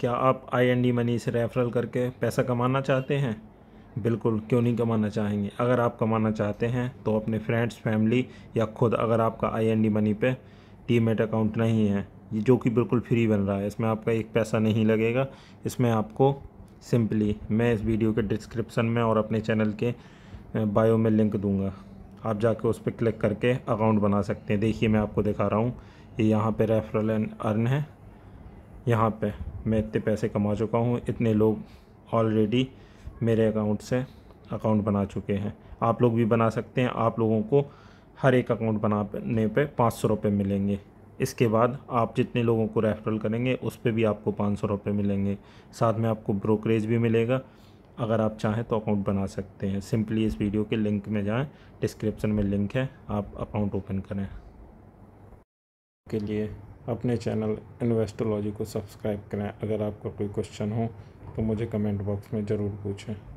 क्या आप I N D money से रेफरल करके पैसा कमाना चाहते हैं बिल्कुल क्यों नहीं कमाना चाहेंगे अगर आप कमाना चाहते हैं तो अपने फ्रेंड्स फैमिली या खुद अगर आपका आई एन डी मनी पे डीमेट अकाउंट नहीं है ये जो कि बिल्कुल फ्री बन रहा है इसमें आपका एक पैसा नहीं लगेगा इसमें आपको सिंपली मैं इस वीडियो के डिस्क्रिप्सन में और अपने चैनल के बायो में लिंक दूंगा आप जाके उस पर क्लिक करके अकाउंट बना सकते हैं देखिए मैं आपको दिखा रहा हूँ ये यहाँ पे रेफरल एंड अर्न है यहाँ पे मैं इतने पैसे कमा चुका हूँ इतने लोग ऑलरेडी मेरे अकाउंट से अकाउंट बना चुके हैं आप लोग भी बना सकते हैं आप लोगों को हर एक अकाउंट बनाने पे पाँच सौ रुपये मिलेंगे इसके बाद आप जितने लोगों को रेफरल करेंगे उस पर भी आपको पाँच सौ रुपये मिलेंगे साथ में आपको ब्रोकरेज भी मिलेगा अगर आप चाहें तो अकाउंट बना सकते हैं सिंपली इस वीडियो के लिंक में जाएं डिस्क्रिप्शन में लिंक है आप अकाउंट ओपन करें के लिए अपने चैनल इन्वेस्टोलॉजी को सब्सक्राइब करें अगर आपका कोई क्वेश्चन हो तो मुझे कमेंट बॉक्स में ज़रूर पूछें